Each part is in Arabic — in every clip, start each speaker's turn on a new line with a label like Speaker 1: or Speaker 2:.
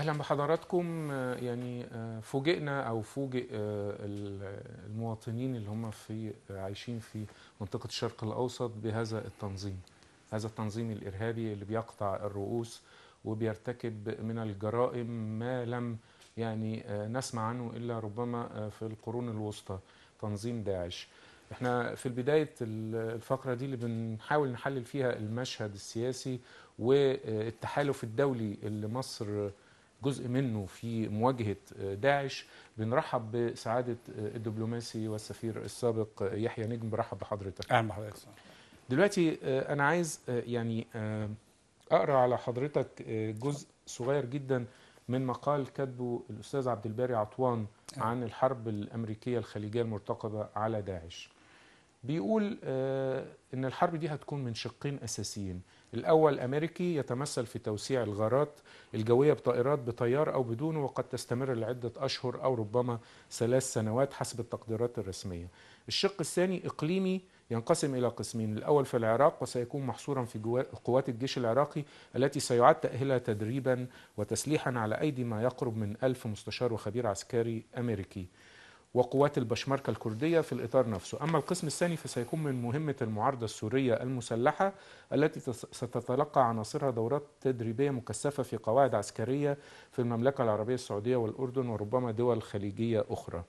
Speaker 1: اهلا بحضراتكم آه، يعني آه، فوجئنا او فوجئ آه، المواطنين اللي هم في عايشين في منطقه الشرق الاوسط بهذا التنظيم هذا التنظيم الارهابي اللي بيقطع الرؤوس وبيرتكب من الجرائم ما لم يعني نسمع عنه الا ربما في القرون الوسطى تنظيم داعش احنا في بداية الفقرة دي اللي بنحاول نحلل فيها المشهد السياسي والتحالف الدولي اللي مصر جزء منه في مواجهة آه، داعش بنرحب بسعادة آه، الدبلوماسي والسفير السابق آه، يحيى نجم برحب بحضرتك أهلا بحضرتك دلوقتي أنا عايز يعني أقرأ على حضرتك جزء صغير جدا من مقال كتبه الأستاذ عبد الباري عطوان عن الحرب الأمريكية الخليجية المرتقبة على داعش بيقول آه، ان الحرب دي هتكون من شقين اساسيين الاول امريكي يتمثل في توسيع الغارات الجويه بطائرات بطيار او بدونه وقد تستمر لعده اشهر او ربما ثلاث سنوات حسب التقديرات الرسميه الشق الثاني اقليمي ينقسم الى قسمين الاول في العراق وسيكون محصورا في قوات الجيش العراقي التي سيعد تاهيلها تدريبا وتسليحا على ايدي ما يقرب من ألف مستشار وخبير عسكري امريكي وقوات البشمركة الكردية في الإطار نفسه أما القسم الثاني فسيكون من مهمة المعارضة السورية المسلحة التي ستتلقى عناصرها دورات تدريبية مكثفة في قواعد عسكرية في المملكة العربية السعودية والأردن وربما دول خليجية أخرى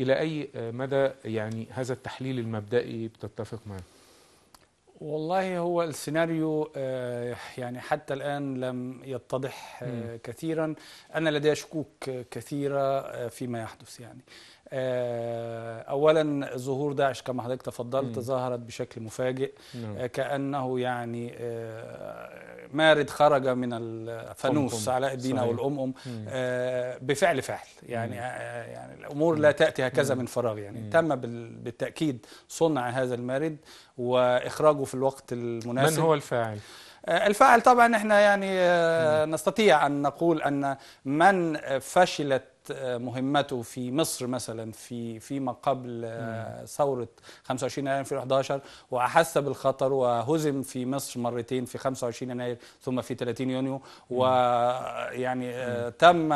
Speaker 1: إلى أي مدى يعني هذا التحليل المبدئي بتتفق معه؟
Speaker 2: والله هو السيناريو آه، يعني حتى الآن لم يتضح آه، كثيرا أنا لدي شكوك آه، كثيرة فيما يحدث يعني آه، اولا ظهور داعش كما حضرتك تفضلت ظهرت بشكل مفاجئ نعم. آه، كانه يعني آه، مارد خرج من الفانوس علاء الدين او الامم بفعل فعل يعني يعني الامور لا تاتي هكذا من فراغ يعني تم بالتاكيد صنع هذا المارد واخراجه في الوقت المناسب من هو الفاعل الفاعل طبعا احنا يعني نستطيع ان نقول ان من فشلت مهمته في مصر مثلا في فيما قبل آه، ثوره 25 يناير 2011 واحس بالخطر وهزم في مصر مرتين في 25 يناير ثم في 30 يونيو ويعني آه، آه، تم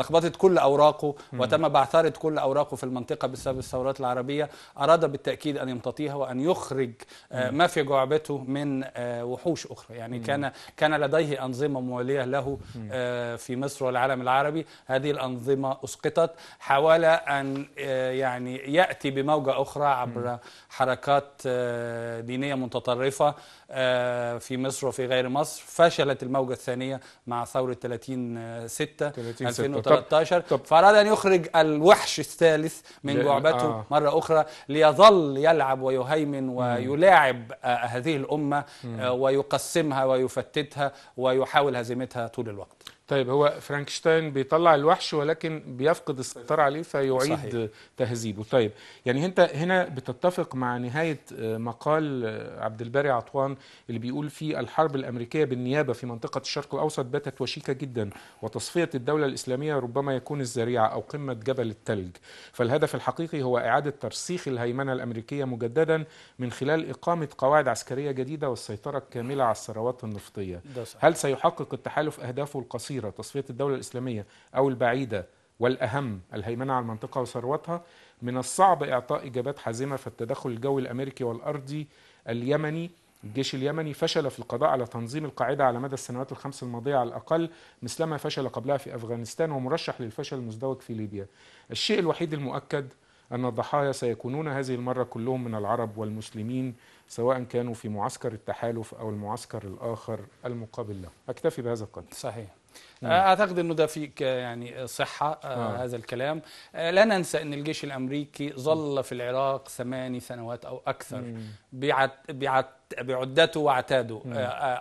Speaker 2: لخبطه كل اوراقه وتم بعثره كل اوراقه في المنطقه بسبب الثورات العربيه اراد بالتاكيد ان يمتطيها وان يخرج ما في جعبته من وحوش اخرى يعني كان كان لديه انظمه مواليه له في مصر والعالم العربي العربي هذه الأنظمة أسقطت حاول أن آه، يعني يأتي بموجة أخرى عبر حركات آه، دينية متطرفة آه، في مصر وفي غير مصر فشلت الموجة الثانية مع ثورة 30 6 2013 طب. طب. فأراد أن يخرج الوحش الثالث من جعبته آه. مرة أخرى ليظل يلعب ويهيمن ويلاعب هذه الأمة ويقسمها ويفتتها ويحاول هزيمتها طول الوقت طيب هو فرانكشتاين بيطلع الوحش ولكن بيفقد السيطرة عليه فيعيد صحيح.
Speaker 1: تهذيبه طيب يعني انت هنا بتتفق مع نهاية آه، مقال آه، عبد الباري عطوان اللي بيقول فيه الحرب الأمريكية بالنيابة في منطقة الشرق الأوسط باتت وشيكة جدا وتصفية الدولة الإسلامية ربما يكون الزريعة أو قمة جبل التلج فالهدف الحقيقي هو إعادة ترسيخ الهيمنة الأمريكية مجددا من خلال إقامة قواعد عسكرية جديدة والسيطرة الكاملة على الثروات النفطية هل سيحقق التحالف أهدافه القصيرة القصيرة تصفية الدولة الإسلامية أو البعيدة والأهم الهيمنة على المنطقة وثروتها من الصعب إعطاء إجابات حازمة فالتدخل الجوي الأمريكي والأرضي اليمني الجيش اليمني فشل في القضاء على تنظيم القاعدة على مدى السنوات الخمس الماضية على الأقل مثلما فشل قبلها في أفغانستان ومرشح للفشل المزدوج في ليبيا الشيء الوحيد المؤكد أن الضحايا سيكونون هذه المرة كلهم من العرب والمسلمين سواء كانوا في معسكر التحالف أو المعسكر الآخر المقابل له أكتفي بهذا القدر صحيح آه،
Speaker 2: اعتقد انه ده في آه، يعني آه، صحه آه. هذا الكلام لا ننسى ان الجيش الامريكي ظل في العراق ثماني سنوات او اكثر بعت بعت بعدته وعتاده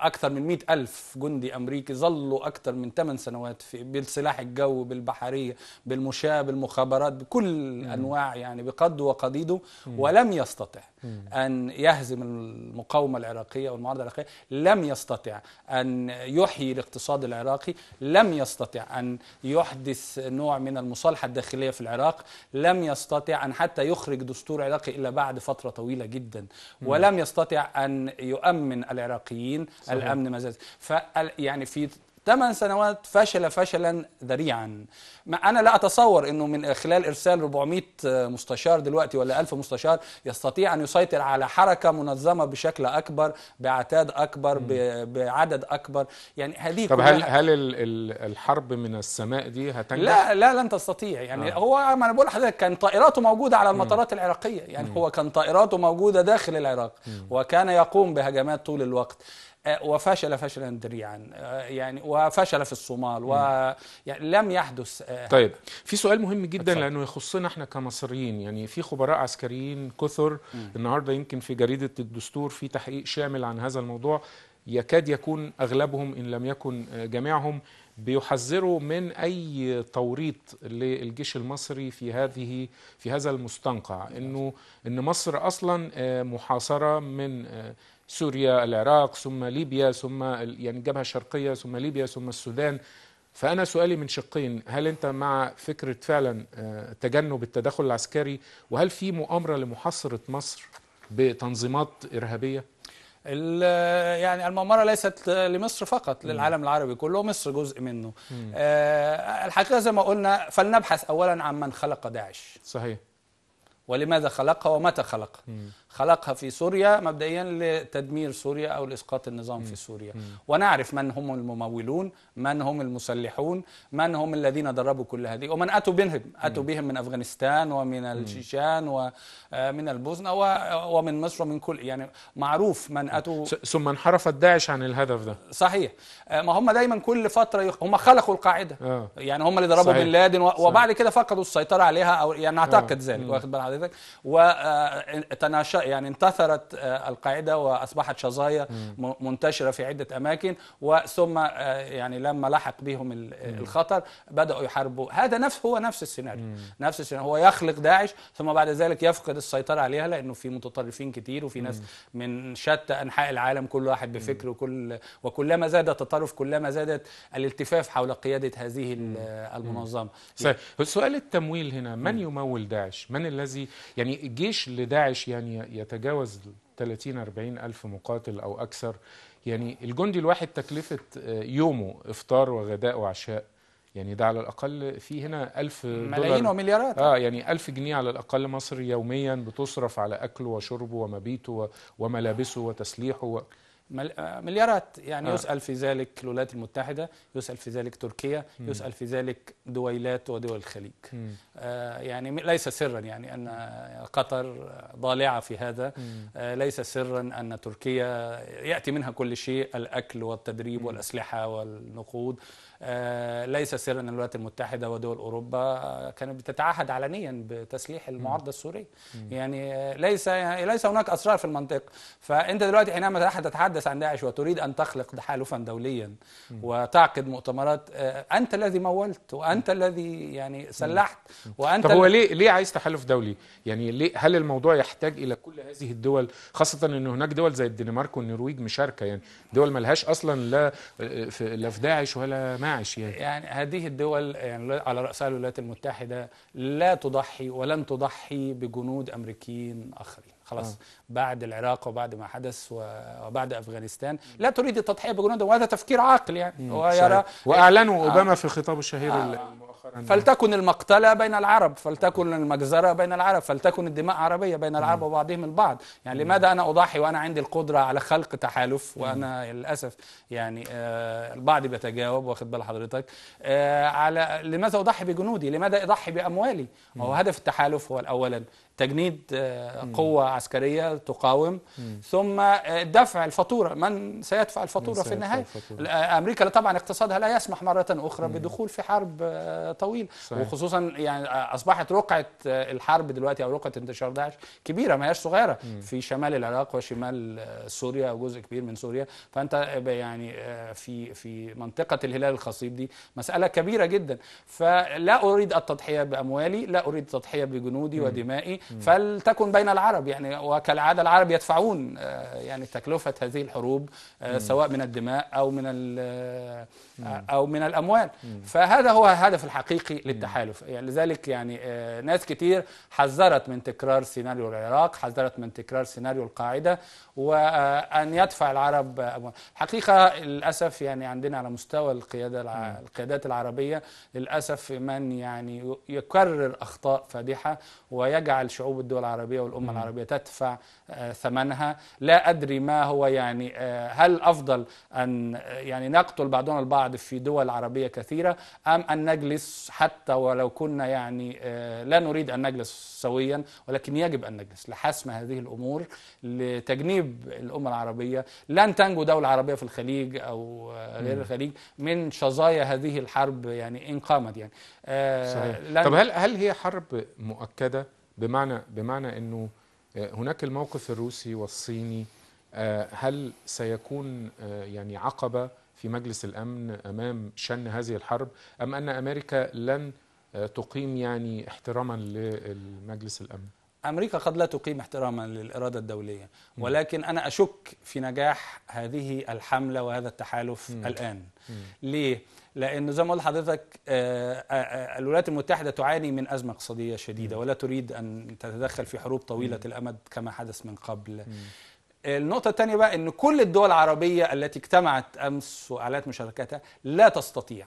Speaker 2: أكثر من مئة ألف جندي أمريكي ظلوا أكثر من ثمان سنوات في بالسلاح الجو بالبحرية بالمشاة بالمخابرات بكل مم. أنواع يعني بقد وقديده ولم يستطع أن يهزم المقاومة العراقية والمعارضة العراقية لم يستطع أن يحيي الاقتصاد العراقي لم يستطع أن يحدث نوع من المصالحة الداخلية في العراق لم يستطع أن حتى يخرج دستور عراقي إلا بعد فترة طويلة جدا ولم يستطع أن يؤمن العراقيين صحيح. الأمن مزاز. ف يعني في ثمان سنوات فشل فشلا ذريعا ما أنا لا أتصور أنه من خلال إرسال 400 مستشار دلوقتي ولا 1000 مستشار يستطيع أن يسيطر على حركة منظمة بشكل أكبر بعتاد أكبر بعدد أكبر يعني هذه طب هل هل
Speaker 1: الحرب من السماء دي هتنجح؟ لا
Speaker 2: لا لن تستطيع يعني آه. هو ما أنا بقول لحضرتك كان طائراته موجودة على المطارات م. العراقية يعني م. هو كان طائراته موجودة داخل العراق م. وكان يقوم بهجمات طول الوقت أه، وفشل فشلا ذريعا أه، يعني وفشل في الصومال و يعني لم يحدث أه، طيب
Speaker 1: في سؤال مهم جدا أتفضل. لانه يخصنا احنا كمصريين يعني في خبراء عسكريين كثر م. النهارده يمكن في جريده الدستور في تحقيق شامل عن هذا الموضوع يكاد يكون اغلبهم ان لم يكن جميعهم بيحذروا من اي توريط للجيش المصري في هذه في هذا المستنقع انه ان مصر اصلا محاصره من سوريا العراق ثم ليبيا ثم يعني الجبهة الشرقية ثم ليبيا ثم السودان فأنا سؤالي من شقين هل أنت مع فكرة فعلا آه، تجنب التدخل العسكري
Speaker 2: وهل في مؤامرة لمحاصرة مصر بتنظيمات إرهابية؟ يعني المؤامره ليست لمصر فقط للعالم العربي كله مصر جزء منه أه الحقيقه زي ما قلنا فلنبحث اولا عن من خلق داعش صحيح ولماذا خلقها ومتى خلقها خلقها في سوريا مبدئيا لتدمير سوريا أو لإسقاط النظام في سوريا ونعرف من هم الممولون من هم المسلحون من هم الذين دربوا كل هذه ومن أتوا بهم أتوا بهم من أفغانستان ومن الشيشان ومن آه، البوسنة ومن مصر ومن كل يعني معروف من أتوا ثم انحرفت داعش عن الهدف ده صحيح آه، ما هم دايما كل فترة هم خلقوا القاعدة آه. يعني هم اللي ضربوا بن لادن وبعد كده فقدوا السيطرة عليها أو يعني نعتقد آه. ذلك واخد بال حضرتك وتناشأ آه، يعني انتثرت آه، القاعده واصبحت شظايا منتشره في عده اماكن وثم آه، يعني لما لحق بهم الخطر بداوا يحاربوا هذا نفس هو نفس السيناريو نفس السيناريو هو يخلق داعش ثم بعد ذلك يفقد السيطره عليها لانه في متطرفين كتير وفي ناس من شتى انحاء العالم كل واحد بفكره وكل وكلما زاد التطرف كلما زادت الالتفاف حول قياده هذه المنظمه يعني
Speaker 1: سؤال التمويل هنا من يمول داعش من الذي يعني الجيش لداعش يعني يتجاوز 30 40 ألف مقاتل أو أكثر يعني الجندي الواحد تكلفة آه، يومه إفطار وغداء وعشاء يعني ده على الأقل في هنا ألف ملايين ومليارات آه يعني ألف جنيه على الأقل مصر يوميا بتصرف على أكله وشربه ومبيته وملابسه وتسليحه
Speaker 2: و... آه، مليارات يعني آه. يسأل في ذلك الولايات المتحدة يسأل في ذلك تركيا م. يسأل في ذلك دويلات ودول الخليج آه يعني ليس سرا يعني أن قطر ضالعة في هذا آه ليس سرا أن تركيا يأتي منها كل شيء الأكل والتدريب م. والأسلحة والنقود آه، ليس سرا ان الولايات المتحده ودول اوروبا آه، كانت بتتعهد علنيا بتسليح المعارضه السوريه يعني آه، ليس يعني ليس هناك اسرار في المنطقه فانت دلوقتي حينما تتحدث عن داعش وتريد ان تخلق تحالفا دوليا وتعقد مؤتمرات انت الذي مولت وانت الذي يعني سلحت وانت طب هو
Speaker 1: ليه ليه عايز تحالف دولي يعني ليه هل الموضوع يحتاج الى كل هذه الدول خاصه ان هناك دول زي الدنمارك والنرويج مشاركه يعني دول ملهاش اصلا لا في لا في داعش ولا معش يعني.
Speaker 2: يعني هذه الدول يعني على رأسها الولايات المتحدة لا تضحي ولن تضحي بجنود أمريكيين آخرين خلاص آه. بعد العراق وبعد ما حدث وبعد افغانستان لا تريد التضحيه بجنود وهذا تفكير عاقل يعني هو يرى واعلنوا آه. اوباما
Speaker 1: في الخطاب الشهير آه. مؤخرا
Speaker 2: فلتكن المقتله بين العرب فلتكن المجزره بين العرب فلتكن الدماء عربيه بين العرب وبعضهم البعض يعني لماذا انا اضحي وانا عندي القدره على خلق تحالف وانا للاسف يعني آه البعض بيتجاوب واخد بال حضرتك آه على لماذا اضحي بجنودي لماذا اضحي باموالي هو هدف التحالف هو اولا تجنيد آه، قوة عسكرية تقاوم ثم آه، دفع الفاتورة من سيدفع الفاتورة في النهاية أمريكا طبعا اقتصادها لا يسمح مرة أخرى بدخول في حرب آه، طويلة صحيح. وخصوصا يعني أصبحت رقعة الحرب دلوقتي أو رقعة انتشار داعش كبيرة ما هياش صغيرة في شمال العراق وشمال سوريا وجزء كبير من سوريا فأنت يعني في في منطقة الهلال الخصيب دي مسألة كبيرة جدا فلا أريد التضحية بأموالي لا أريد التضحية بجنودي ودمائي فلتكن بين العرب يعني وكالعادة العرب يدفعون آه، يعني تكلفة هذه الحروب آه، سواء من الدماء أو من آه، أو من الأموال فهذا هو الهدف الحقيقي للتحالف يعني لذلك يعني ناس كتير حذرت من تكرار سيناريو العراق حذرت من تكرار سيناريو القاعدة وأن يدفع العرب أموال حقيقة للأسف يعني عندنا على مستوى القيادة القيادات العربية للأسف من يعني يكرر أخطاء فادحة ويجعل شعوب الدول العربية والأمة العربية تدفع آه، ثمنها لا أدري ما هو يعني آه، هل أفضل أن آه، يعني نقتل بعضنا البعض في دول عربية كثيرة أم أن نجلس حتى ولو كنا يعني لا نريد أن نجلس سويا ولكن يجب أن نجلس لحسم هذه الأمور لتجنيب الأمة العربية لن تنجو دولة عربية في الخليج أو غير الخليج من شظايا هذه الحرب يعني إن قامت يعني صحيح. طب هل
Speaker 1: هل هي حرب مؤكده بمعنى بمعنى انه آه، هناك الموقف الروسي والصيني آه، هل سيكون آه، يعني عقبه في مجلس الامن امام شن هذه الحرب ام ان
Speaker 2: امريكا لن تقيم يعني احتراما لمجلس الامن أمريكا قد لا تقيم احتراما للإرادة الدولية ولكن أنا أشك في نجاح هذه الحملة وهذا التحالف مم. الآن مم. ليه؟ لأنه زي ما قلت لحضرتك آه، آه، آه، الولايات المتحدة تعاني من أزمة اقتصادية شديدة ولا تريد أن تتدخل في حروب طويلة مم. الأمد كما حدث من قبل النقطة الثانية بقى أن كل الدول العربية التي اجتمعت أمس وأعلنت مشاركتها لا تستطيع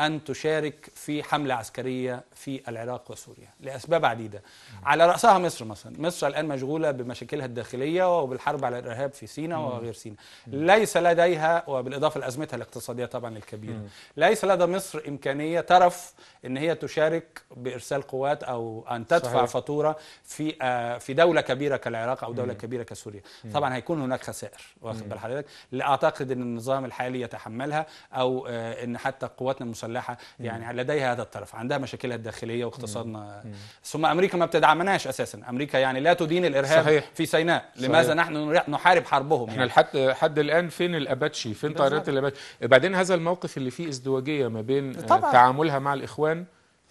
Speaker 2: أن تشارك في حملة عسكرية في العراق وسوريا لأسباب عديدة على رأسها مصر مثلا مصر الآن مشغولة بمشاكلها الداخلية وبالحرب على الإرهاب في سيناء وغير سيناء ليس لديها وبالإضافة لأزمتها الاقتصادية طبعا الكبيرة ليس لدى مصر إمكانية ترف أن هي تشارك بإرسال قوات أو أن تدفع صحيح. فاتورة في آه، في دولة كبيرة كالعراق أو دولة مم. كبيرة كسوريا مم. طبعا هيكون هناك خسائر واخد بال حضرتك لا أعتقد أن النظام الحالي يتحملها أو آه، أن حتى قواتنا مسلحه يعني لديها هذا الطرف عندها مشاكلها الداخليه واقتصادنا ثم امريكا ما بتدعمناش اساسا امريكا يعني لا تدين الارهاب صحيح. في سيناء صحيح. لماذا نحن نحارب حربهم احنا يعني. لحد
Speaker 1: حد الان فين الاباتشي فين طائرات الاباتشي بعدين هذا الموقف اللي فيه ازدواجيه ما بين آه، طبعا. تعاملها مع الاخوان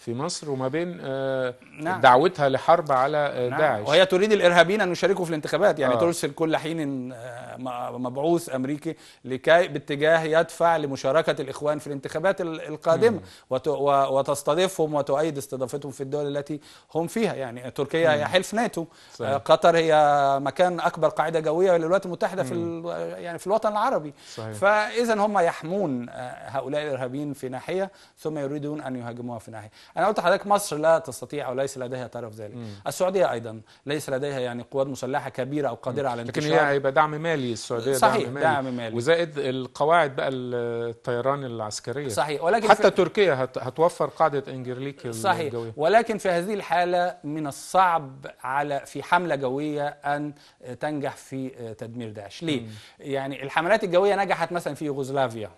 Speaker 1: في مصر وما بين آه، نعم. دعوتها لحرب على
Speaker 2: آه، نعم. داعش وهي تريد الارهابيين ان يشاركوا في الانتخابات يعني آه. ترسل كل حين آه، مبعوث امريكي لكي باتجاه يدفع لمشاركه الاخوان في الانتخابات القادمه وت... وتستضيفهم وتؤيد استضافتهم في الدول التي هم فيها يعني تركيا مم. هي حلف ناتو صحيح. قطر هي مكان اكبر قاعده جويه للولايات المتحده مم. في ال... يعني في الوطن العربي صحيح. فاذا هم يحمون هؤلاء الارهابيين في ناحيه ثم يريدون ان يهاجموها في ناحيه انا قلت لحضرتك مصر لا تستطيع او ليس لديها طرف ذلك مم. السعوديه ايضا ليس لديها يعني قوات مسلحه كبيره او قادره مم. على انتشار لكن هي
Speaker 1: هيبقى دعم مالي السعوديه صحيح دعم مالي, دعم مالي. وزائد القواعد بقى الطيران
Speaker 2: العسكريه صحيح ولكن حتى في...
Speaker 1: تركيا هت... هتوفر قاعده انجرليك صحيح الجوية.
Speaker 2: ولكن في هذه الحاله من الصعب على في حمله جويه ان تنجح في تدمير داعش ليه مم. يعني الحملات الجويه نجحت مثلا في يوغوسلافيا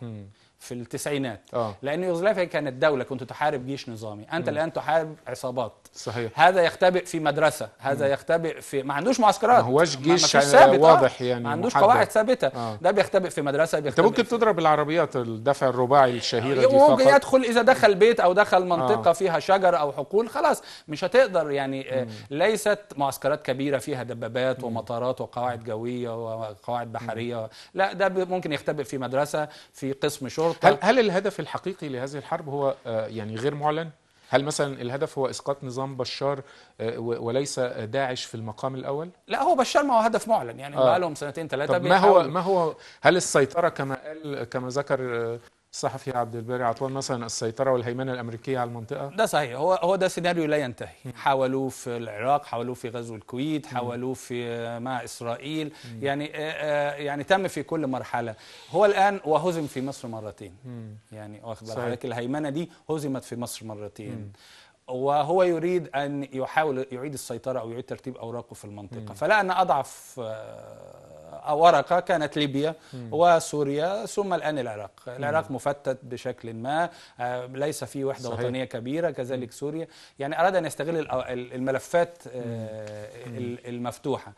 Speaker 2: في التسعينات أوه. لأن يوغوسلافيا كانت دولة كنت تحارب جيش نظامي أنت الآن تحارب عصابات صحيح هذا يختبئ في مدرسة هذا مم. يختبئ في ما عندوش معسكرات
Speaker 3: ما هوش جيش ما يعني ثابت واضح آه. يعني ما عندوش محدد. قواعد
Speaker 2: ثابتة أوه. ده بيختبئ في مدرسة بيختبئ أنت ممكن في... تضرب العربيات الدفع الرباعي الشهيرة دي ممكن فقط. يدخل إذا دخل بيت أو دخل آه. منطقة أوه. فيها شجر أو حقول خلاص مش هتقدر يعني آه، مم. ليست معسكرات كبيرة فيها دبابات مم. ومطارات وقواعد جوية وقواعد بحرية مم. لا ده ممكن يختبئ في مدرسة في قسم شرطة الشرطه هل, هل الهدف الحقيقي لهذه الحرب
Speaker 1: هو آه، يعني غير معلن؟ هل مثلا الهدف هو اسقاط نظام بشار آه، وليس داعش في المقام الاول؟
Speaker 2: لا هو بشار ما هو هدف معلن يعني آه. بقى لهم سنتين ثلاثه طب ما هو ما
Speaker 1: هو هل السيطره كما قال كما ذكر آه، الصحفي عبد الباري عطوان مثلا السيطره
Speaker 2: والهيمنه الامريكيه على المنطقه ده صحيح هو هو ده سيناريو لا ينتهي حاولوه في العراق حاولوه في غزو الكويت حاولوه في آه، مع اسرائيل يعني آه، آه، يعني تم في كل مرحله هو الان وهزم في مصر مرتين يعني واخد بالك الهيمنه دي هزمت في مصر مرتين وهو يريد ان يحاول يعيد السيطره او يعيد ترتيب اوراقه في المنطقه فلا انا اضعف ورقة كانت ليبيا وسوريا ثم الآن العراق العراق مفتت بشكل ما آه، ليس فيه وحدة صحيح. وطنية كبيرة كذلك سوريا يعني أراد أن يستغل الملفات آه، المفتوحة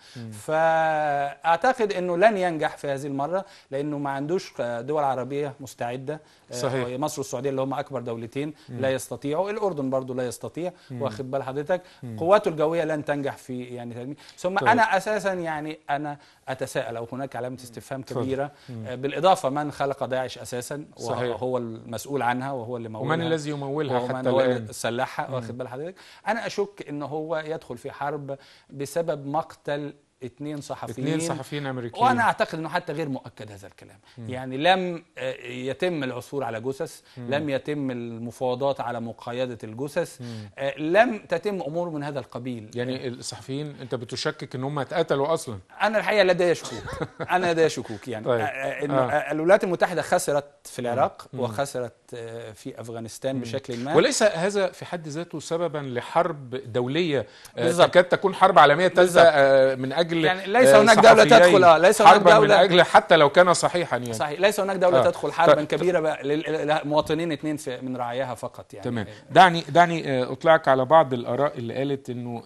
Speaker 2: فأعتقد أنه لن ينجح في هذه المرة لأنه ما عندوش دول عربية مستعدة آه، صحيح. مصر والسعودية اللي هم أكبر دولتين لا يستطيعوا الأردن برضو لا يستطيع واخد بال حضرتك قواته الجوية لن تنجح في يعني ثم طيب. أنا أساسا يعني أنا أتساءل يتساءل أو هناك علامة استفهام كبيرة آه، بالإضافة من خلق داعش أساسا صحيح. وهو المسؤول عنها وهو اللي مولها ومن الذي يمولها ومن حتى الآن سلحها واخد بال حضرتك أنا أشك إن هو يدخل في حرب بسبب مقتل اثنين صحفيين اثنين صحفيين امريكيين وانا اعتقد انه حتى غير مؤكد هذا الكلام م. يعني لم آه، يتم العثور على جثث لم يتم المفاوضات على مقايضه الجثث آه، لم تتم امور من هذا القبيل يعني آه. الصحفيين انت بتشكك ان هم اتقتلوا اصلا انا الحقيقه لدي شكوك انا لدي شكوك يعني طيب. آه. الولايات المتحده خسرت في العراق م. وخسرت آه، في افغانستان بشكل ما وليس
Speaker 1: هذا في حد ذاته سببا لحرب دوليه آه، بالزبط. تكاد تكون حرب عالميه تبدا آه، من اجل يعني ليس هناك دوله تدخل اه ليس هناك دوله من اجل حتى لو كان صحيحا يعني صحيح
Speaker 2: ليس هناك دوله آه. تدخل حربا ف... كبيره لمواطنين اثنين من رعاياها فقط يعني تمام
Speaker 1: دعني دعني اطلعك على بعض الاراء اللي قالت انه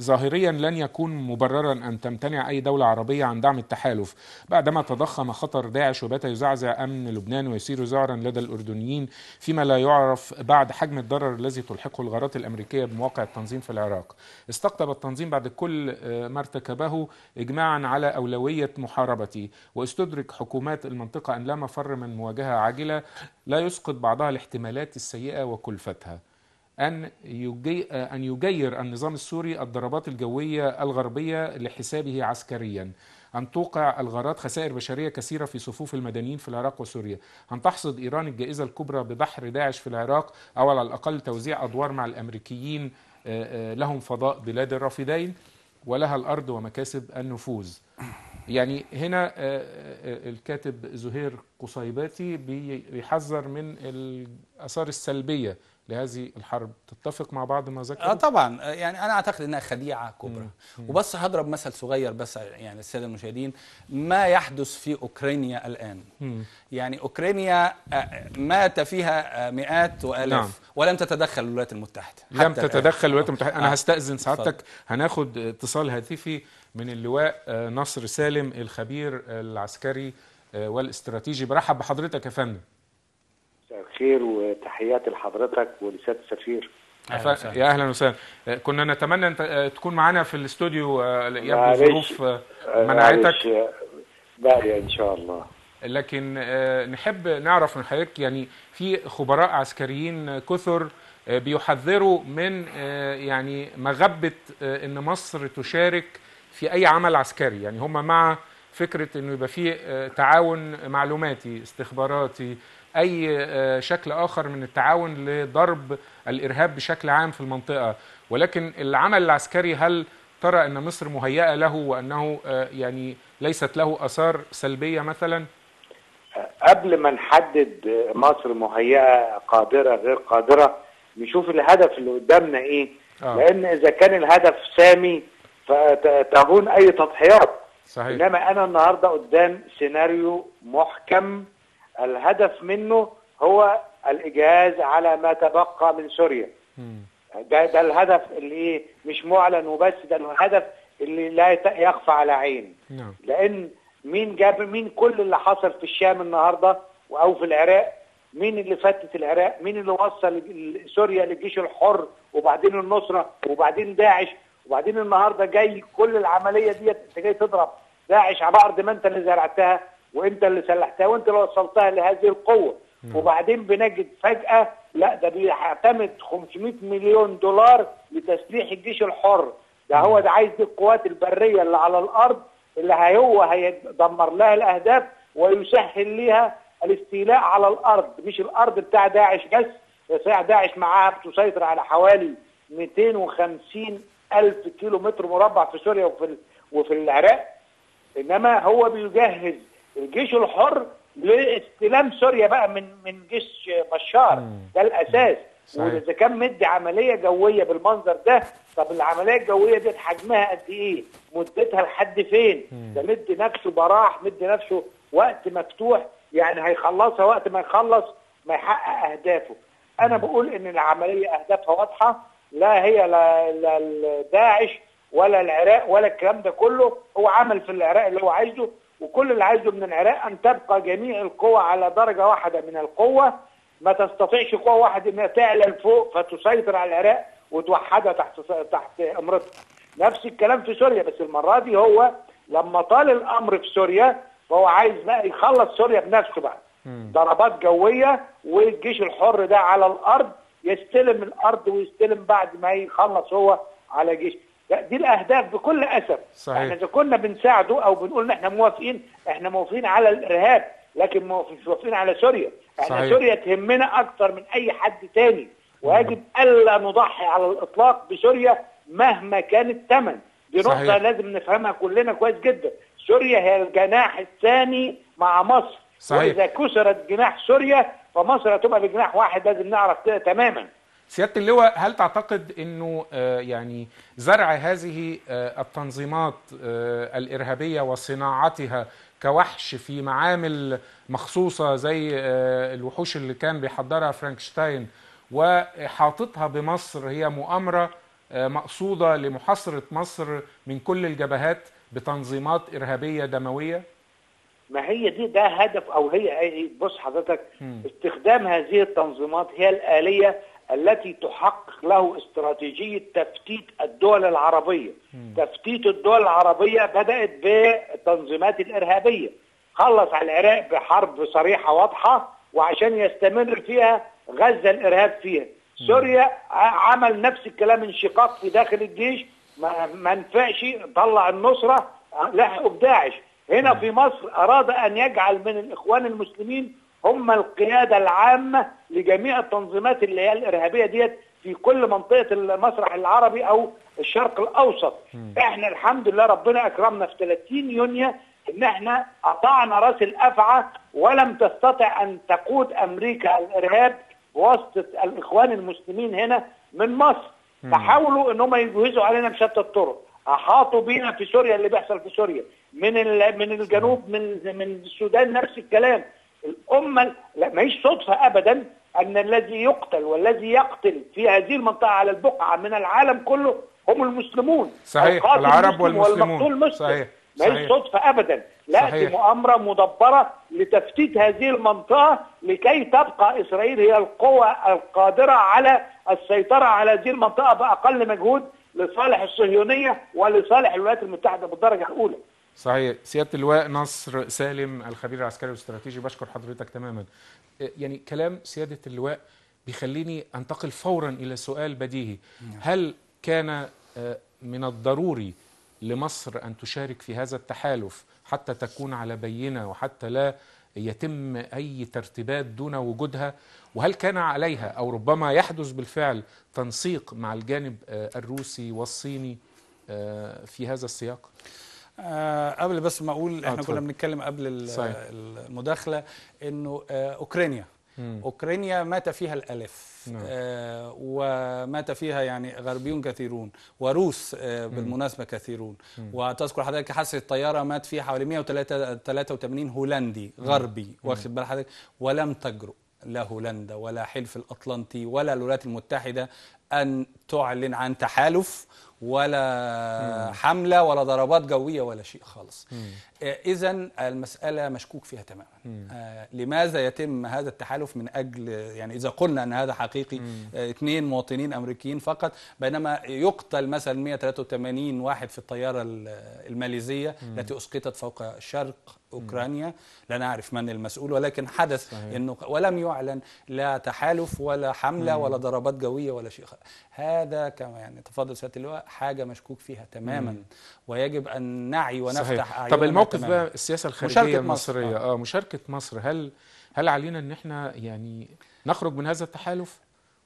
Speaker 1: ظاهريا لن يكون مبررا ان تمتنع اي دوله عربيه عن دعم التحالف بعدما تضخم خطر داعش وبات يزعزع امن لبنان ويصير ذعرا لدى الأردنيين فيما لا يعرف بعد حجم الضرر الذي تلحقه الغارات الأمريكية بمواقع التنظيم في العراق استقطب التنظيم بعد كل آه، ما ارتكبه إجماعا على أولوية محاربته واستدرك حكومات المنطقة أن لا مفر من مواجهة عاجلة لا يسقط بعضها الاحتمالات السيئة وكلفتها أن أن يجير النظام السوري الضربات الجوية الغربية لحسابه عسكريا أن توقع الغارات خسائر بشرية كثيرة في صفوف المدنيين في العراق وسوريا أن تحصد إيران الجائزة الكبرى ببحر داعش في العراق أو على الأقل توزيع أدوار مع الأمريكيين آه، آه، لهم فضاء بلاد الرافدين ولها الأرض ومكاسب النفوذ يعني هنا آه، الكاتب زهير قصيباتي بيحذر من الآثار السلبية لهذه الحرب تتفق مع بعض ما ذكر
Speaker 2: اه طبعا آه، يعني انا اعتقد انها خديعه كبرى وبس هضرب مثل صغير بس آه، يعني الساده المشاهدين ما يحدث في اوكرانيا الان مم. يعني اوكرانيا آه، مات فيها مئات والاف نعم. ولم تتدخل الولايات المتحده لم تتدخل الولايات المتحده انا آه. هستاذن سعادتك
Speaker 1: هناخد اتصال هاتفي من اللواء نصر سالم الخبير العسكري والاستراتيجي برحب بحضرتك يا فندم
Speaker 3: مساء الخير وتحياتي لحضرتك ولسياده السفير أهلا يا
Speaker 1: اهلا وسهلا آه، كنا نتمنى انت آه، تكون معانا في الاستوديو يبدو ظروف منعتك
Speaker 3: باقيه ان شاء الله
Speaker 1: لكن آه، نحب نعرف من حضرتك يعني في خبراء عسكريين كثر بيحذروا من يعني مغبة ان مصر تشارك في اي عمل عسكري يعني هم مع فكرة انه يبقى في تعاون معلوماتي استخباراتي اي آه، شكل اخر من التعاون لضرب الارهاب بشكل عام في المنطقه ولكن العمل العسكري هل ترى ان مصر مهيئه له وانه آه، يعني ليست له اثار سلبيه مثلا
Speaker 3: قبل ما نحدد مصر مهيئه قادره غير قادره نشوف الهدف اللي قدامنا ايه آه. لان اذا كان الهدف سامي فتهون اي تضحيات صحيح انما انا النهارده قدام سيناريو محكم الهدف منه هو الاجهاز على ما تبقى من سوريا ده ده الهدف اللي إيه، مش معلن وبس ده الهدف اللي لا يخفى على عين نعم. لان مين جاب مين كل اللي حصل في الشام النهارده او في العراق مين اللي فتت العراق مين اللي وصل سوريا للجيش الحر وبعدين النصره وبعدين داعش وبعدين النهارده جاي كل العمليه ديت انت جاي تضرب داعش على ارض ما انت اللي زرعتها وانت اللي سلحتها وانت اللي وصلتها لهذه القوه مم. وبعدين بنجد فجاه لا ده بيعتمد 500 مليون دولار لتسليح الجيش الحر ده هو ده عايز دي القوات البريه اللي على الارض اللي هو هيدمر لها الاهداف ويسهل ليها الاستيلاء على الارض مش الارض بتاع داعش بس بتاع داعش معاها بتسيطر على حوالي 250 الف كيلو متر مربع في سوريا وفي وفي العراق انما هو بيجهز الجيش الحر لاستلام سوريا بقى من من جيش بشار ده الاساس واذا كان مدي عمليه جويه بالمنظر ده طب العمليه الجويه دي حجمها قد ايه؟ مدتها لحد فين؟ ده مدي نفسه براح مدي نفسه وقت مفتوح يعني هيخلصها وقت ما يخلص ما يحقق اهدافه. انا بقول ان العمليه اهدافها واضحه لا هي لا, لا داعش ولا العراق ولا الكلام ده كله هو عمل في العراق اللي هو عايزه وكل اللي عايزه من العراق أن تبقى جميع القوى على درجة واحدة من القوة ما تستطيعش قوة واحدة أنها تعلى لفوق فتسيطر على العراق وتوحدها تحت تحت أمرتها نفس الكلام في سوريا بس المرة دي هو لما طال الأمر في سوريا فهو عايز بقى يخلص سوريا بنفسه بقى ضربات جوية والجيش الحر ده على الأرض يستلم الأرض ويستلم بعد ما يخلص هو على جيش لا دي الاهداف بكل اسف صحيح احنا اذا كنا بنساعده او بنقول احنا موافقين احنا موافقين على الارهاب لكن مش موافقين على سوريا احنا صحيح. سوريا تهمنا اكثر من اي حد تاني ويجب الا نضحي على الاطلاق بسوريا مهما كان الثمن دي نقطه لازم نفهمها كلنا كويس جدا سوريا هي الجناح الثاني مع مصر صحيح. واذا كسرت جناح سوريا فمصر هتبقى بجناح واحد لازم نعرف كده تماما
Speaker 1: سياده اللواء هل تعتقد انه آه، يعني زرع هذه آه، التنظيمات آه، الارهابيه وصناعتها كوحش في معامل مخصوصه زي الوحوش اللي كان بيحضرها فرانكشتاين وحاططها بمصر هي مؤامره مقصوده لمحاصره مصر من كل الجبهات بتنظيمات ارهابيه دمويه؟
Speaker 3: ما هي دي ده هدف او هي بص حضرتك استخدام هذه التنظيمات هي الاليه التي تحقق له استراتيجية تفتيت الدول العربية تفتيت الدول العربية بدأت بالتنظيمات الإرهابية خلص على العراق بحرب صريحة واضحة وعشان يستمر فيها غزة الإرهاب فيها سوريا عمل نفس الكلام انشقاق في داخل الجيش ما نفعش طلع النصرة لحقوا بداعش هنا في مصر أراد أن يجعل من الإخوان المسلمين هم القيادة العامة لجميع التنظيمات اللي هي الإرهابية ديت في كل منطقة المسرح العربي أو الشرق الأوسط م. احنا الحمد لله ربنا أكرمنا في 30 يونيو ان احنا قطعنا راس الافعى ولم تستطع ان تقود امريكا الارهاب بواسطه الاخوان المسلمين هنا من مصر فحاولوا ان هم يجهزوا علينا بشتى الطرق احاطوا بينا في سوريا اللي بيحصل في سوريا من من الجنوب من من السودان نفس الكلام الأمة لا ما هيش صدفة أبدا أن الذي يقتل والذي يقتل في هذه المنطقة على البقعة من العالم كله هم المسلمون صحيح العرب والمسلمون
Speaker 1: صحيح ما هي
Speaker 3: صدفة أبدا لا دي مؤامرة مدبرة لتفتيت هذه المنطقة لكي تبقى إسرائيل هي القوة القادرة على السيطرة على هذه المنطقة بأقل مجهود لصالح الصهيونية ولصالح الولايات المتحدة بالدرجة الأولى
Speaker 1: صحيح سياده اللواء نصر سالم الخبير العسكري والاستراتيجي بشكر حضرتك تماما إيه، يعني كلام سياده اللواء بيخليني انتقل فورا الى سؤال بديهي نعم. هل كان آه، من الضروري لمصر ان تشارك في هذا التحالف حتى تكون على بينه وحتى لا يتم اي ترتيبات دون وجودها وهل كان عليها او ربما يحدث بالفعل تنسيق مع الجانب آه، الروسي والصيني آه، في هذا السياق
Speaker 2: آه قبل بس ما اقول آه، احنا كنا بنتكلم قبل المداخله انه آه اوكرانيا مم. اوكرانيا مات فيها الالاف نعم. آه ومات فيها يعني غربيون كثيرون وروس آه بالمناسبه كثيرون وتذكر حضرتك حادثه الطياره مات فيها حوالي 183 هولندي غربي واخد بال حضرتك ولم تجرؤ لا هولندا ولا حلف الاطلنطي ولا الولايات المتحده ان تعلن عن تحالف ولا مم. حمله ولا ضربات جويه ولا شيء خالص اذا المساله مشكوك فيها تماما آه لماذا يتم هذا التحالف من أجل يعني إذا قلنا أن هذا حقيقي آه اثنين مواطنين أمريكيين فقط بينما يقتل مثلا 183 واحد في الطيارة الماليزية مم. التي أسقطت فوق شرق اوكرانيا لا نعرف من المسؤول ولكن حدث صحيح. انه ولم يعلن لا تحالف ولا حمله مم. ولا ضربات جويه ولا شيء هذا كما يعني تفضل سياده اللواء حاجه مشكوك فيها تماما مم. ويجب ان نعي ونفتح صحيح. طب الموقف بقى السياسه الخارجيه مشاركة المصريه
Speaker 1: مصر. آه. آه مشاركه مصر هل هل علينا ان احنا يعني نخرج من هذا التحالف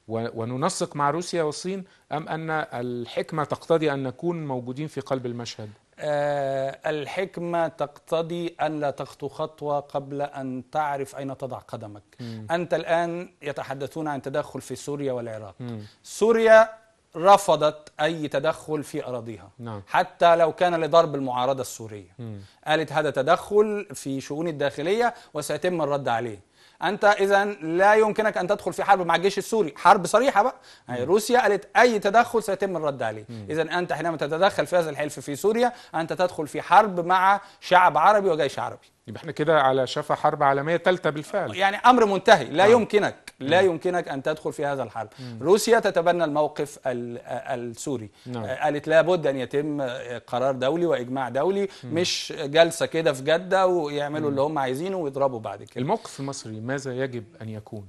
Speaker 1: وننسق مع روسيا والصين ام ان الحكمه تقتضي ان نكون موجودين في قلب المشهد
Speaker 2: أه الحكمة تقتضي أن لا تخطو خطوة قبل أن تعرف أين تضع قدمك مم. أنت الآن يتحدثون عن تدخل في سوريا والعراق مم. سوريا رفضت أي تدخل في أراضيها نعم. حتى لو كان لضرب المعارضة السورية مم. قالت هذا تدخل في شؤون الداخلية وسيتم الرد عليه أنت إذا لا يمكنك أن تدخل في حرب مع الجيش السوري حرب صريحة بقى يعني روسيا قالت أي تدخل سيتم الرد عليه إذا أنت حينما تتدخل في هذا الحلف في سوريا أنت تدخل في حرب مع شعب عربي وجيش عربي يبقى احنا كده على شفا حرب عالميه ثالثه بالفعل يعني امر منتهي لا آه. يمكنك لا م. نعم. يمكنك ان تدخل في هذا الحرب م. روسيا تتبنى الموقف السوري نعم. آه، قالت لابد ان يتم آه، قرار دولي واجماع دولي م. مش جلسه كده في جده ويعملوا م. اللي هم عايزينه ويضربوا بعد كده الموقف المصري ماذا يجب ان يكون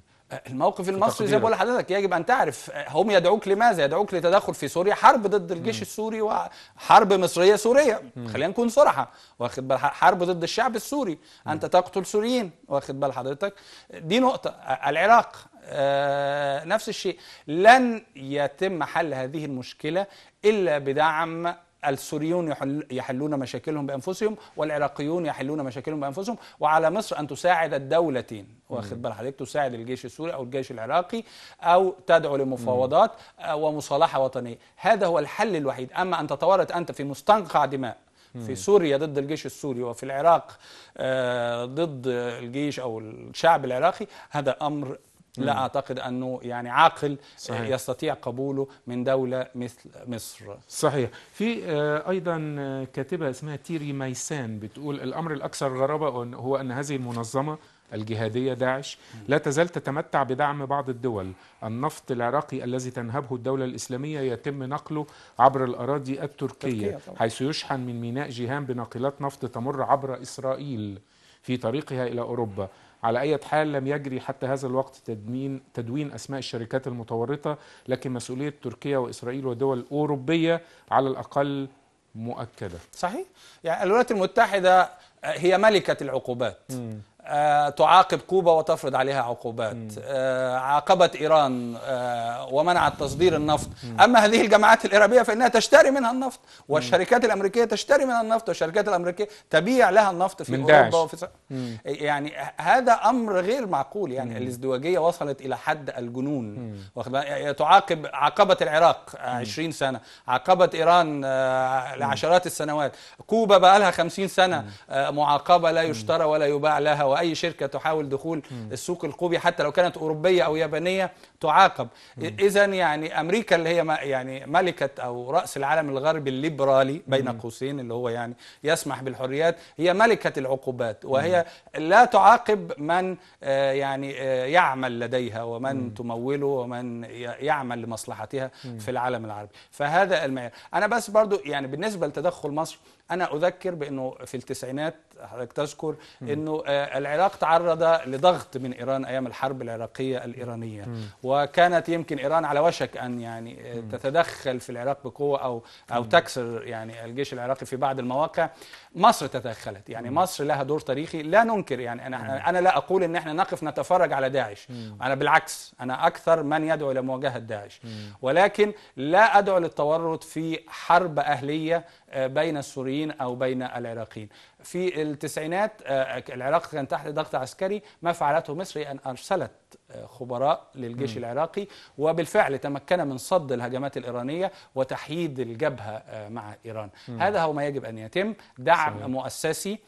Speaker 2: الموقف المصري زي ما بقول لحضرتك يجب ان تعرف هم يدعوك لماذا؟ يدعوك لتدخل في سوريا حرب ضد الجيش م. السوري وحرب مصريه سوريه خلينا نكون صراحه واخد بال حرب ضد الشعب السوري م. انت تقتل سوريين واخد بال حضرتك دي نقطه العراق آه، نفس الشيء لن يتم حل هذه المشكله الا بدعم السوريون يحلون مشاكلهم بانفسهم والعراقيون يحلون مشاكلهم بانفسهم وعلى مصر ان تساعد الدولتين واخد بال حضرتك تساعد الجيش السوري او الجيش العراقي او تدعو لمفاوضات آه، ومصالحه وطنيه هذا هو الحل الوحيد اما ان تتورط انت في مستنقع دماء في سوريا ضد الجيش السوري وفي العراق آه، ضد الجيش او الشعب العراقي هذا امر لا اعتقد انه يعني عاقل صحيح. يستطيع قبوله من دوله مثل مصر صحيح في
Speaker 1: آه، ايضا آه، كاتبه اسمها تيري ميسان بتقول الامر الاكثر غرابه هو ان هذه المنظمه الجهاديه داعش لا تزال تتمتع بدعم بعض الدول النفط العراقي الذي تنهبه الدوله الاسلاميه يتم نقله عبر الاراضي التركيه حيث يشحن من ميناء جيهان بناقلات نفط تمر عبر اسرائيل في طريقها الى اوروبا على أي حال لم يجري حتى هذا الوقت تدوين, تدوين أسماء الشركات المتورطة لكن مسؤولية تركيا وإسرائيل ودول أوروبية على الأقل مؤكدة
Speaker 2: صحيح يعني الولايات المتحدة آه، هي ملكة العقوبات م. آه، تعاقب كوبا وتفرض عليها عقوبات آه، عاقبت إيران آه، ومنعت تصدير النفط أما هذه الجماعات الإرهابية فإنها تشتري منها النفط والشركات الأمريكية تشتري منها النفط والشركات الأمريكية تبيع لها النفط في أوروبا وفي يعني هذا أمر غير معقول يعني الازدواجية وصلت إلى حد الجنون تعاقب عاقبت العراق 20 سنة عاقبت إيران لعشرات السنوات كوبا بقى لها 50 سنة معاقبة لا يشترى ولا يباع لها أي شركة تحاول دخول م. السوق القوبي حتى لو كانت أوروبية أو يابانية تعاقب إذا يعني أمريكا اللي هي يعني ملكة أو رأس العالم الغربي الليبرالي بين قوسين اللي هو يعني يسمح بالحريات هي ملكة العقوبات وهي م. لا تعاقب من آه، يعني آه، يعمل لديها ومن م. تموله ومن يعمل لمصلحتها م. في العالم العربي فهذا المعيار أنا بس برضو يعني بالنسبة لتدخل مصر انا اذكر بانه في التسعينات حضرتك تذكر انه آه، العراق تعرض لضغط من ايران ايام الحرب العراقيه الايرانيه وكانت يمكن ايران على وشك ان يعني آه، تتدخل في العراق بقوه او او تكسر يعني الجيش العراقي في بعض المواقع مصر تدخلت يعني مم. مصر لها دور تاريخي لا ننكر يعني انا مم. انا لا اقول ان احنا نقف نتفرج على داعش مم. انا بالعكس انا اكثر من يدعو الى مواجهه داعش مم. ولكن لا ادعو للتورط في حرب اهليه آه، بين السوريين او بين العراقيين في التسعينات آه، آه، العراق كان تحت ضغط عسكري ما فعلته مصر أن أرسلت آه، خبراء للجيش م. العراقي وبالفعل تمكن من صد الهجمات الإيرانية وتحييد الجبهة مع إيران م. هذا هو ما يجب أن يتم دعم صحيح. مؤسسي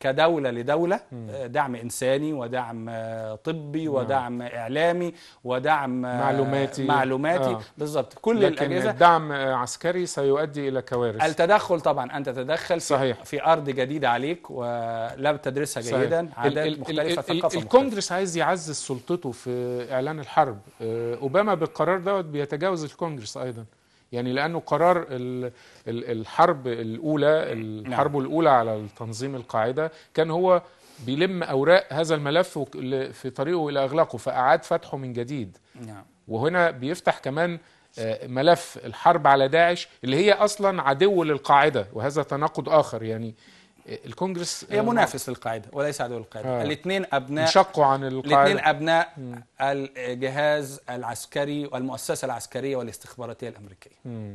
Speaker 2: كدولة لدولة آه، دعم إنساني ودعم آه، طبي نعم. ودعم إعلامي ودعم آه، معلوماتي معلوماتي آه. بالظبط كل لكن الأجهزة الدعم عسكري سيؤدي إلى كوارث التدخل طبعا أن تتدخل صحيح. في أرض جديدة عليك ولا تدرسها جيدا صحيح. عادات ال مختلفة ال ثقافة ال
Speaker 1: الكونجرس عايز يعزز سلطته في إعلان الحرب أوباما بالقرار دوت بيتجاوز الكونجرس أيضا يعني لانه قرار الحرب الاولى نعم. الحرب الاولى على تنظيم القاعده كان هو بيلم اوراق هذا الملف في طريقه الى اغلاقه فاعاد فتحه من جديد نعم وهنا بيفتح كمان آه، ملف الحرب على داعش اللي هي اصلا عدو للقاعده وهذا تناقض اخر يعني الكونجرس هي آه، منافس للقاعده وليس عدو للقاعده آه. الاثنين ابناء انشقوا عن القاعده الاثنين
Speaker 2: ابناء م. الجهاز العسكري والمؤسسه العسكريه والاستخباراتيه الامريكيه م.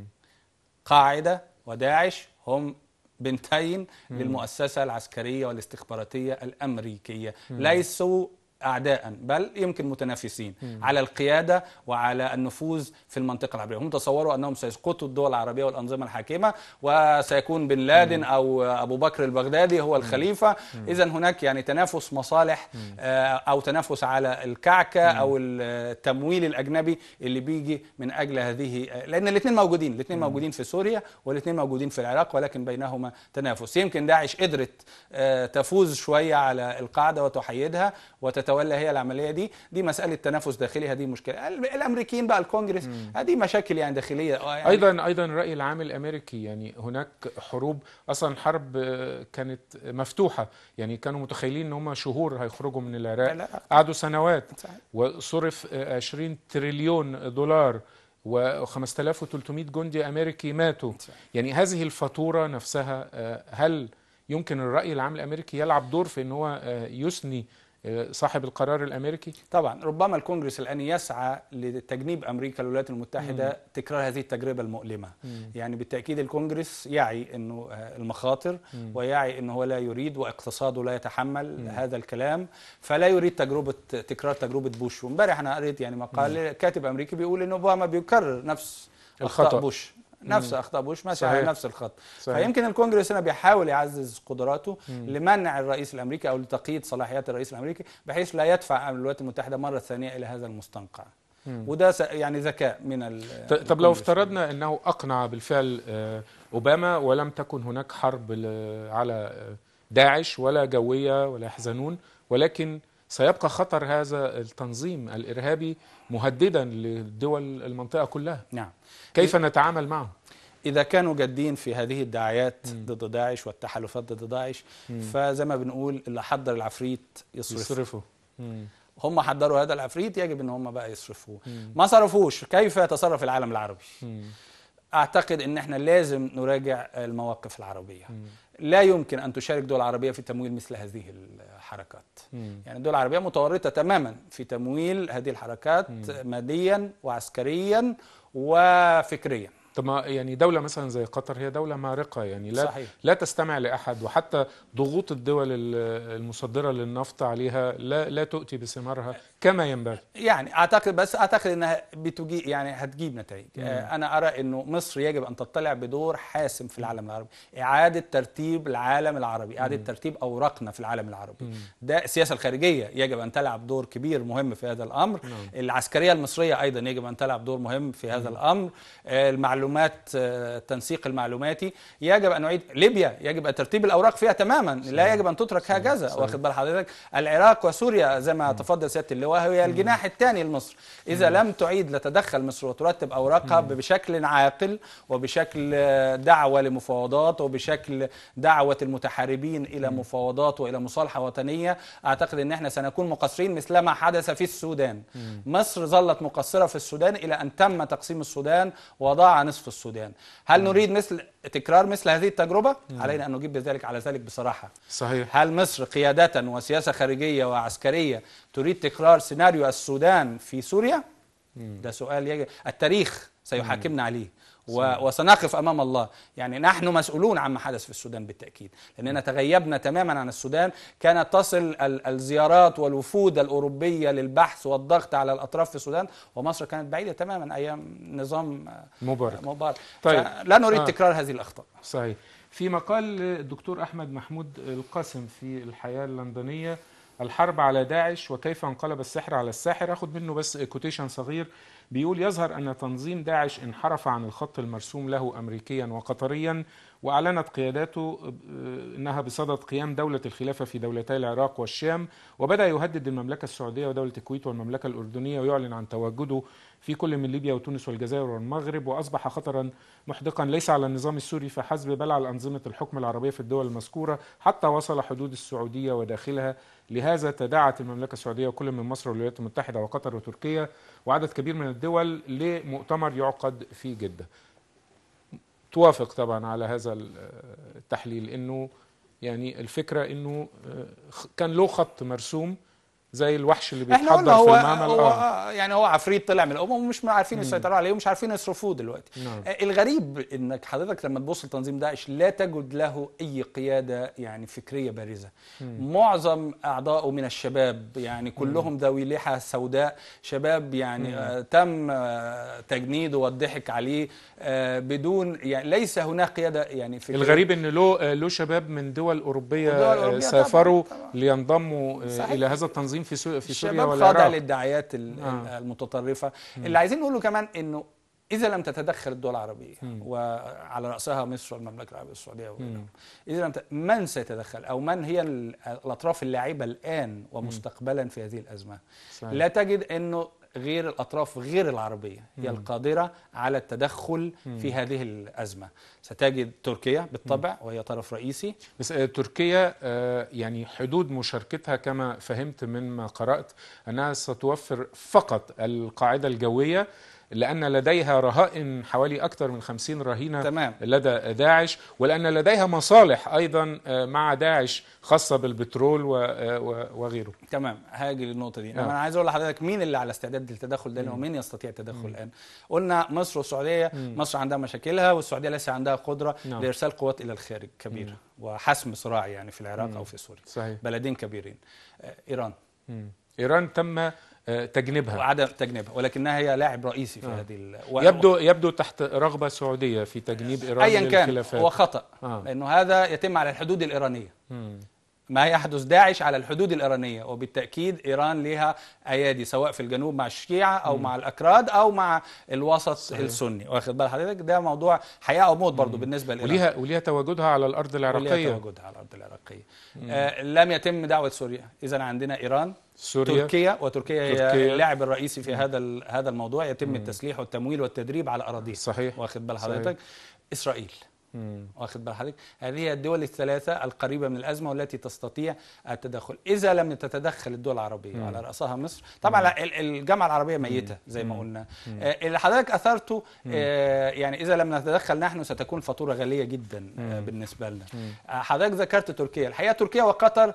Speaker 2: قاعده وداعش هم بنتين م. للمؤسسه العسكريه والاستخباراتيه الامريكيه م. ليسوا أعداء بل يمكن متنافسين مم. على القيادة وعلى النفوذ في المنطقة العربية هم تصوروا أنهم سيسقطوا الدول العربية والأنظمة الحاكمة وسيكون بن لادن مم. أو أبو بكر البغدادي هو الخليفة إذا هناك يعني تنافس مصالح آه، أو تنافس على الكعكة مم. أو التمويل الأجنبي اللي بيجي من أجل هذه آه، لأن الاثنين موجودين الاثنين موجودين في سوريا والاثنين موجودين في العراق ولكن بينهما تنافس يمكن داعش قدرت آه، تفوز شوية على القاعدة وتحيدها وتت تتولى هي العمليه دي دي مساله تنافس داخلي هذه مشكله الامريكيين بقى الكونجرس هذه مشاكل يعني داخليه آه، يعني ايضا ايضا الراي العام الامريكي يعني
Speaker 1: هناك حروب اصلا حرب آه، كانت مفتوحه يعني كانوا متخيلين ان هم شهور هيخرجوا من العراق لا لا. قعدوا سنوات وصرف 20 آه، تريليون دولار و5300 جندي امريكي ماتوا يعني هذه الفاتوره نفسها هل يمكن الراي العام الامريكي يلعب دور في ان هو
Speaker 2: يثني صاحب القرار الامريكي؟ طبعا ربما الكونجرس الان يسعى لتجنيب امريكا الولايات المتحده مم. تكرار هذه التجربه المؤلمه، مم. يعني بالتاكيد الكونجرس يعي انه آه، المخاطر مم. ويعي انه هو لا يريد واقتصاده لا يتحمل مم. هذا الكلام فلا يريد تجربه تكرار تجربه بوش، وامبارح انا قريت يعني مقال كاتب امريكي بيقول ان اوباما بيكرر نفس الخطا بوش نفس بوش ماشي على نفس الخط صحيح. فيمكن الكونجرس هنا بيحاول يعزز قدراته مم. لمنع الرئيس الامريكي او لتقييد صلاحيات الرئيس الامريكي بحيث لا يدفع الولايات المتحده مره ثانيه الى هذا المستنقع مم. وده يعني ذكاء من ال طب لو
Speaker 1: افترضنا انه اقنع بالفعل آه، اوباما ولم تكن هناك حرب آه، على آه، داعش ولا جويه ولا يحزنون ولكن سيبقى خطر هذا التنظيم الإرهابي مهددا
Speaker 2: لدول المنطقة كلها نعم كيف نتعامل معه؟ إذا كانوا جادين في هذه الدعايات ضد داعش والتحالفات ضد داعش فزي ما بنقول اللي حضر العفريت يصرفه, يصرفه. هم حضروا هذا العفريت يجب ان هم بقى يصرفوه ما صرفوش كيف يتصرف العالم العربي مم. اعتقد ان احنا لازم نراجع المواقف العربيه مم. لا يمكن ان تشارك دول عربيه في تمويل مثل هذه الحركات مم. يعني الدول العربية متورطة تماما في تمويل هذه الحركات مم. ماديا وعسكريا وفكريا طب يعني دولة مثلا زي قطر هي دولة
Speaker 1: مارقة يعني لا صحيح. لا تستمع لأحد وحتى ضغوط الدول المصدرة للنفط عليها لا لا تؤتي بثمارها كما ينبغي
Speaker 2: يعني اعتقد بس اعتقد انها بتجي يعني هتجيب نتائج مم. آه، انا ارى انه مصر يجب ان تطلع بدور حاسم في العالم العربي اعاده ترتيب العالم العربي اعاده مم. ترتيب اوراقنا في العالم العربي مم. ده السياسه الخارجيه يجب ان تلعب دور كبير مهم في هذا الامر مم. نعم. العسكريه المصريه ايضا يجب ان تلعب دور مهم في هذا مم. الامر آه، المعلومات معلومات التنسيق آه، المعلوماتي يجب ان نعيد ليبيا يجب ترتيب الاوراق فيها تماما صحيح. لا يجب ان تترك هكذا واخد بال حضرتك العراق وسوريا زي ما تفضل سياده اللواء هي الجناح الثاني لمصر اذا لم تعيد لتدخل مصر وترتب اوراقها بشكل عاقل وبشكل آه، دعوه لمفاوضات وبشكل دعوه المتحاربين الى مفاوضات والى مصالحه وطنيه اعتقد ان احنا سنكون مقصرين مثلما حدث في السودان مصر ظلت مقصره في السودان الى ان تم تقسيم السودان وضاع نصف الناس في السودان هل نريد مثل تكرار مثل هذه التجربة علينا أن نجيب بذلك على ذلك بصراحة صحيح هل مصر قيادة وسياسة خارجية وعسكرية تريد تكرار سيناريو السودان في سوريا ده سؤال يجب التاريخ سيحاكمنا عليه وسنقف امام الله يعني نحن مسؤولون عما حدث في السودان بالتاكيد لاننا تغيبنا تماما عن السودان كانت تصل الزيارات والوفود الاوروبيه للبحث والضغط على الاطراف في السودان ومصر كانت بعيده تماما ايام نظام آه، مبارك مبارك طيب لا نريد آه. تكرار هذه الاخطاء
Speaker 1: صحيح في مقال الدكتور احمد محمود القاسم في الحياه اللندنيه الحرب على داعش وكيف انقلب السحر على الساحر اخد منه بس كوتيشن صغير بيقول يظهر ان تنظيم داعش انحرف عن الخط المرسوم له امريكيا وقطريا وأعلنت قياداته آه، أنها بصدد قيام دولة الخلافة في دولتي العراق والشام وبدأ يهدد المملكة السعودية ودولة الكويت والمملكة الأردنية ويعلن عن تواجده في كل من ليبيا وتونس والجزائر والمغرب وأصبح خطرا محدقا ليس على النظام السوري فحسب بل على أنظمة الحكم العربية في الدول المذكورة حتى وصل حدود السعودية وداخلها لهذا تداعت المملكة السعودية وكل من مصر والولايات المتحدة وقطر وتركيا وعدد كبير من الدول لمؤتمر يعقد في جدة توافق طبعا على هذا التحليل انه يعني الفكره انه آه، كان له خط مرسوم زي الوحش اللي بيتحضر هو في المعمل هو آه.
Speaker 3: آه.
Speaker 2: يعني هو عفريت طلع من الامم ومش عارفين يسيطروا عليه ومش عارفين يصرفوه دلوقتي نعم. آه، الغريب انك حضرتك لما تبص لتنظيم داعش لا تجد له اي قياده يعني فكريه بارزه مم. معظم اعضائه من الشباب يعني كلهم ذوي لحى سوداء شباب يعني مم. آه تم آه تجنيده والضحك عليه آه بدون يعني ليس هناك قياده يعني فكريه الغريب
Speaker 1: ان له آه، له شباب من دول اوروبيه, دول أوروبية سافروا لينضموا الى هذا التنظيم في سو... في سوريا ولا الشباب خاضع للدعايات آه.
Speaker 2: المتطرفه آه. اللي عايزين نقوله كمان انه إذا لم تتدخل الدول العربية م. وعلى رأسها مصر والمملكة العربية السعودية إذا لم ت... من سيتدخل أو من هي الأطراف اللاعبة الآن ومستقبلا في هذه الأزمة صحيح. لا تجد أنه غير الأطراف غير العربية هي القادرة على التدخل في هذه الأزمة ستجد تركيا بالطبع وهي طرف رئيسي بس آه، تركيا آه، يعني حدود مشاركتها
Speaker 1: كما فهمت مما قرأت أنها ستوفر فقط القاعدة الجوية لأن لديها رهائن حوالي أكثر من 50 رهينة تمام. لدى داعش ولأن لديها مصالح أيضا آه، مع داعش خاصة بالبترول آه،
Speaker 2: وغيره تمام هاجي للنقطة دي نعم. أنا عايز أقول لحضرتك مين اللي على استعداد للتدخل ده ومين يستطيع التدخل الآن قلنا مصر والسعودية مم. مصر عندها مشاكلها والسعودية ليس عندها قدرة نعم. لإرسال قوات إلى الخارج كبيرة مم. وحسم صراع يعني في العراق مم. أو في سوريا صحيح. بلدين كبيرين آه، إيران مم. إيران تم آه، تجنبها وعدم تجنبها ولكنها هي لاعب رئيسي في آه. هذه ال... و... يبدو يبدو تحت رغبه سعوديه في تجنيب ايران ايا كان هو خطا آه. لانه هذا يتم على الحدود الايرانيه ما يحدث داعش على الحدود الإيرانية وبالتأكيد إيران لها أيادي سواء في الجنوب مع الشيعة أو م. مع الأكراد أو مع الوسط صحيح. السني واخد بال حضرتك ده موضوع حياة أو موت برضه بالنسبة لإيران وليها, وليها تواجدها على الأرض العراقية وليها تواجدها على الأرض العراقية آه لم يتم دعوة سوريا إذا عندنا إيران سوريا تركيا وتركيا هي اللاعب الرئيسي في م. هذا هذا الموضوع يتم م. التسليح والتمويل والتدريب على أراضيه صحيح واخد بال حضرتك إسرائيل واخد بال حضرتك هذه الدول الثلاثه القريبه من الازمه والتي تستطيع التدخل اذا لم تتدخل الدول العربيه مم. على راسها مصر طبعا مم. الجامعه العربيه ميته زي ما قلنا مم. آه، اللي حضرتك اثرته آه، يعني اذا لم نتدخل نحن ستكون فاتوره غاليه جدا آه، مم. بالنسبه لنا حضرتك ذكرت تركيا الحقيقه تركيا وقطر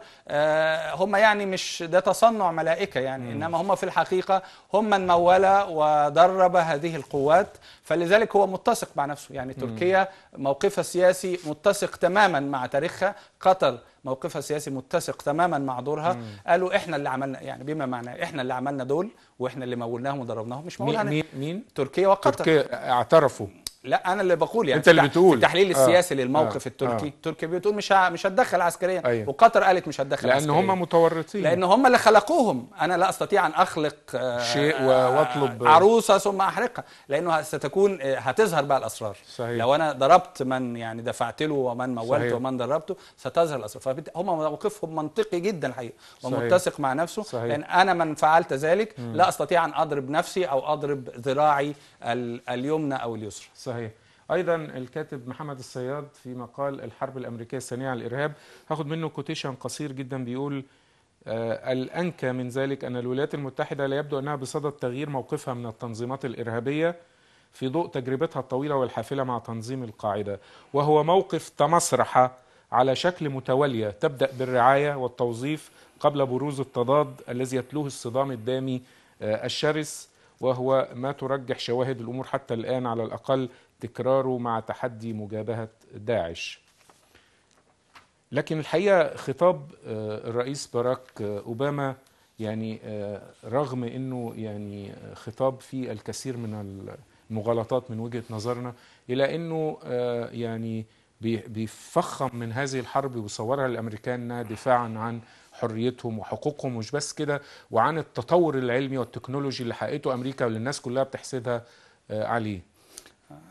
Speaker 2: هم يعني مش ده تصنع ملائكه يعني انما هم في الحقيقه هم من مول ودرب هذه القوات فلذلك هو متسق مع نفسه يعني تركيا موقفها السياسي متسق تماما مع تاريخها قطر موقفها السياسي متسق تماما مع دورها مم. قالوا احنا اللي عملنا يعني بما معناه احنا اللي عملنا دول واحنا اللي مولناهم وضربناهم مش مولناهم مين, مين تركيا وقطر تركيا اعترفوا لا انا اللي بقول يعني انت اللي بتقول التحليل آه، السياسي آه. للموقف آه. التركي آه. تركيا بتقول مش مش هتدخل عسكريا أيوة. وقطر قالت مش هتدخل عسكريا لان هم متورطين لان هم اللي خلقوهم انا لا استطيع ان اخلق آه، شيء واطلب آه، عروسه ثم احرقها لانه ستكون هتظهر بقى الاسرار صحيح. لو انا ضربت من يعني دفعت له ومن مولته صحيح. ومن دربته ستظهر الاسرار فهم موقفهم منطقي جدا الحقيقه ومتسق مع نفسه صحيح. لان انا من فعلت ذلك م. لا استطيع ان اضرب نفسي او اضرب ذراعي اليمنى او اليسرى صحيح صحيح ايضا الكاتب محمد الصياد في
Speaker 1: مقال الحرب الامريكيه الثانيه على الارهاب هاخد منه كوتيشن قصير جدا بيقول آه الانكى من ذلك ان الولايات المتحده لا يبدو انها بصدد تغيير موقفها من التنظيمات الارهابيه في ضوء تجربتها الطويله والحافله مع تنظيم القاعده وهو موقف تمسرحه على شكل متواليه تبدا بالرعايه والتوظيف قبل بروز التضاد الذي يتلوه الصدام الدامي آه الشرس وهو ما ترجح شواهد الأمور حتى الآن على الأقل تكراره مع تحدي مجابهة داعش لكن الحقيقة خطاب آه، الرئيس باراك آه، أوباما يعني آه، رغم أنه يعني خطاب فيه الكثير من المغالطات من وجهة نظرنا إلى أنه يعني بيفخم من هذه الحرب ويصورها للامريكان انها دفاعا عن حريتهم وحقوقهم مش بس كده وعن التطور العلمي والتكنولوجي اللي حققته امريكا واللي الناس كلها بتحسدها آه، عليه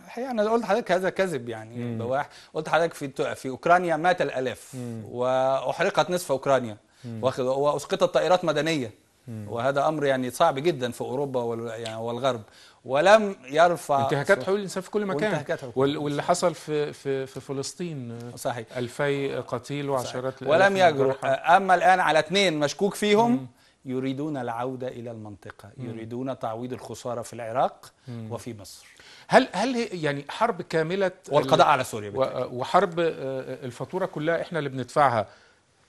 Speaker 2: الحقيقه انا قلت لحضرتك هذا كذب يعني بواح قلت لحضرتك في في اوكرانيا مات الالاف واحرقت نصف اوكرانيا واخد واسقطت طائرات مدنيه وهذا امر يعني صعب جدا في اوروبا يعني والغرب ولم يرفع انتهاكات حقوق
Speaker 1: الانسان في كل مكان وال... واللي
Speaker 2: حصل في في في فلسطين صحيح 2000 قتيل وعشرات ولم يجرؤ اما الان على اثنين مشكوك فيهم مم. يريدون العودة إلى المنطقة مم. يريدون تعويض الخسارة في العراق مم. وفي مصر هل هل يعني حرب كاملة والقضاء على سوريا بالتأكيد. وحرب
Speaker 1: آه، الفاتورة كلها إحنا اللي بندفعها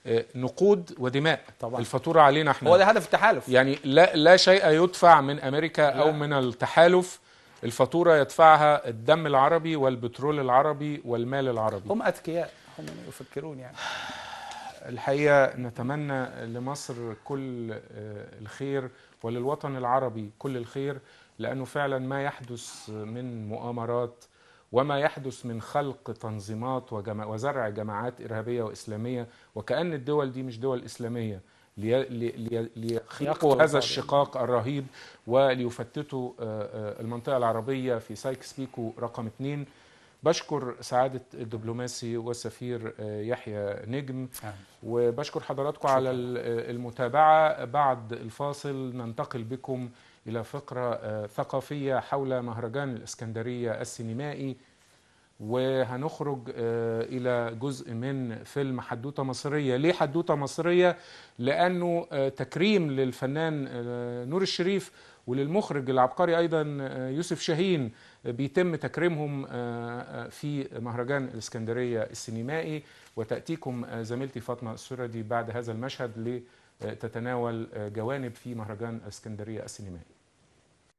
Speaker 1: آه، نقود ودماء طبعا. الفاتوره علينا احنا هو ده
Speaker 2: هدف التحالف
Speaker 1: يعني لا لا شيء يدفع من امريكا لا. او من التحالف الفاتوره يدفعها الدم العربي والبترول العربي والمال العربي هم اذكياء هم يفكرون يعني الحقيقه نتمنى لمصر كل آه، الخير وللوطن العربي كل الخير لانه فعلا ما يحدث من مؤامرات وما يحدث من خلق تنظيمات وجما وزرع جماعات إرهابية وإسلامية وكأن الدول دي مش دول إسلامية ليخيقوا هذا الشقاق الرهيب وليفتتوا آه، آه، المنطقة العربية في سايكس بيكو رقم اثنين بشكر سعادة الدبلوماسي والسفير آه، يحيى نجم نعم. وبشكر حضراتكم على المتابعة بعد الفاصل ننتقل بكم إلى فقرة آه، ثقافية حول مهرجان الإسكندرية السينمائي وهنخرج آه، إلى جزء من فيلم حدوتة مصرية ليه حدوتة مصرية؟ لأنه آه، تكريم للفنان نور الشريف وللمخرج العبقري أيضا يوسف شاهين بيتم تكريمهم في مهرجان الإسكندرية السينمائي وتأتيكم زميلتي فاطمة السردي بعد هذا المشهد لتتناول جوانب في مهرجان الإسكندرية السينمائي